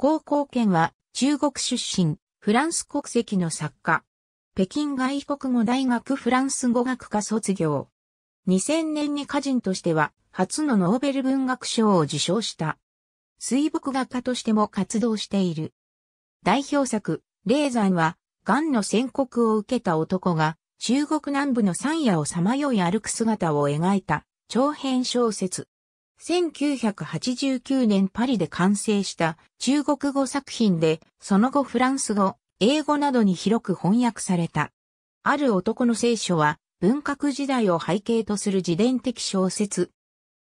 高校圏は中国出身、フランス国籍の作家。北京外国語大学フランス語学科卒業。2000年に歌人としては初のノーベル文学賞を受賞した。水墨画家としても活動している。代表作、霊山は、癌の宣告を受けた男が、中国南部の山野をさまよい歩く姿を描いた長編小説。1989年パリで完成した中国語作品で、その後フランス語、英語などに広く翻訳された。ある男の聖書は、文革時代を背景とする自伝的小説。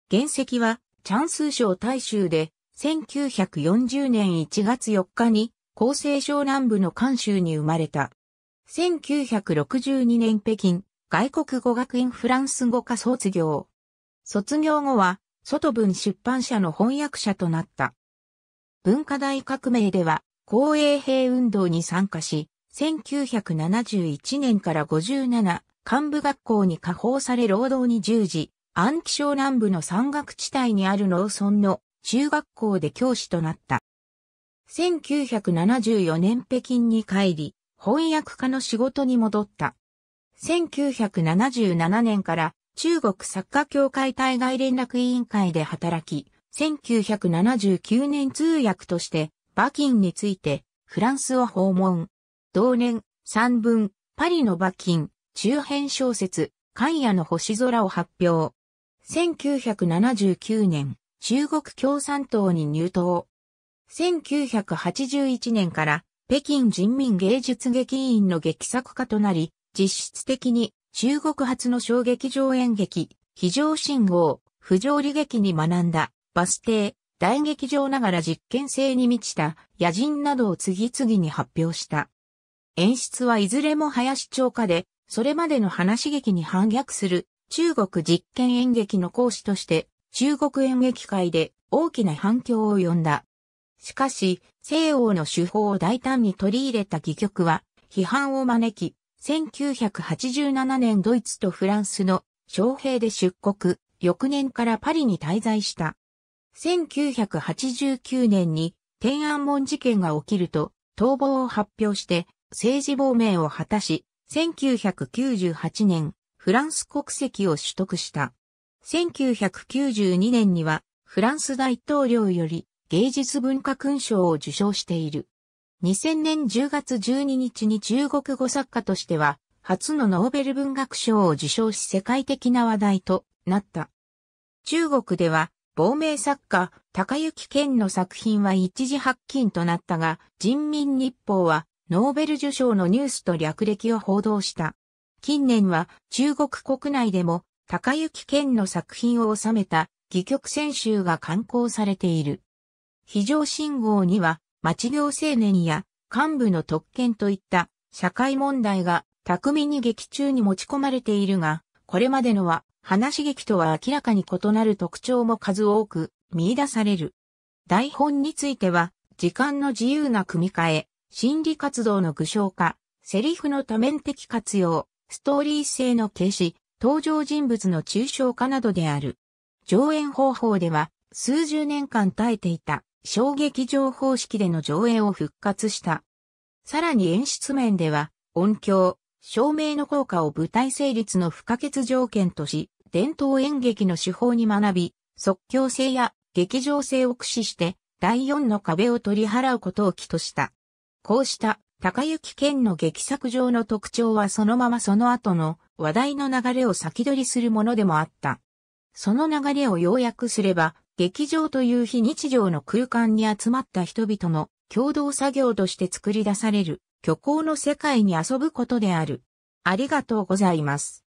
原石は、チャンス賞大衆で、1940年1月4日に、厚生省南部の関州に生まれた。1962年北京、外国語学院フランス語科卒業。卒業後は、外文出版社の翻訳者となった。文化大革命では、公営兵運動に参加し、1971年から57、幹部学校に下放され労働に従事、安徽省南部の山岳地帯にある農村の中学校で教師となった。1974年北京に帰り、翻訳家の仕事に戻った。1977年から中国サッカー協会対外連絡委員会で働き、1979年通訳として馬琴についてフランスを訪問。同年、三文、パリの馬琴、中編小説、寒夜の星空を発表。1979年、中国共産党に入党。1981年から北京人民芸術劇院の劇作家となり、実質的に中国発の小劇場演劇、非常信号、不条理劇に学んだ、バス停、大劇場ながら実験性に満ちた野人などを次々に発表した。演出はいずれも林超下で、それまでの話劇に反逆する中国実験演劇の講師として中国演劇界で大きな反響を呼んだ。しかし、西欧の手法を大胆に取り入れた戯曲は批判を招き、1987年ドイツとフランスの将兵で出国、翌年からパリに滞在した。1989年に天安門事件が起きると逃亡を発表して政治亡命を果たし、1998年フランス国籍を取得した。1992年にはフランス大統領より芸術文化勲章を受賞している。2000年10月12日に中国語作家としては、初のノーベル文学賞を受賞し世界的な話題となった。中国では、亡命作家、高雪健の作品は一時発禁となったが、人民日報は、ノーベル受賞のニュースと略歴を報道した。近年は、中国国内でも、高雪健の作品を収めた、戯曲選集が刊行されている。非常信号には、町行青年や幹部の特権といった社会問題が巧みに劇中に持ち込まれているが、これまでのは話劇とは明らかに異なる特徴も数多く見出される。台本については、時間の自由な組み替え、心理活動の具象化、セリフの多面的活用、ストーリー性の軽視、登場人物の抽象化などである。上演方法では、数十年間耐えていた小劇場方式での上映を復活した。さらに演出面では、音響、照明の効果を舞台成立の不可欠条件とし、伝統演劇の手法に学び、即興性や劇場性を駆使して、第4の壁を取り払うことを起とした。こうした高雪県の劇作上の特徴はそのままその後の話題の流れを先取りするものでもあった。その流れを要約すれば、劇場という非日常の空間に集まった人々の共同作業として作り出される虚構の世界に遊ぶことである。ありがとうございます。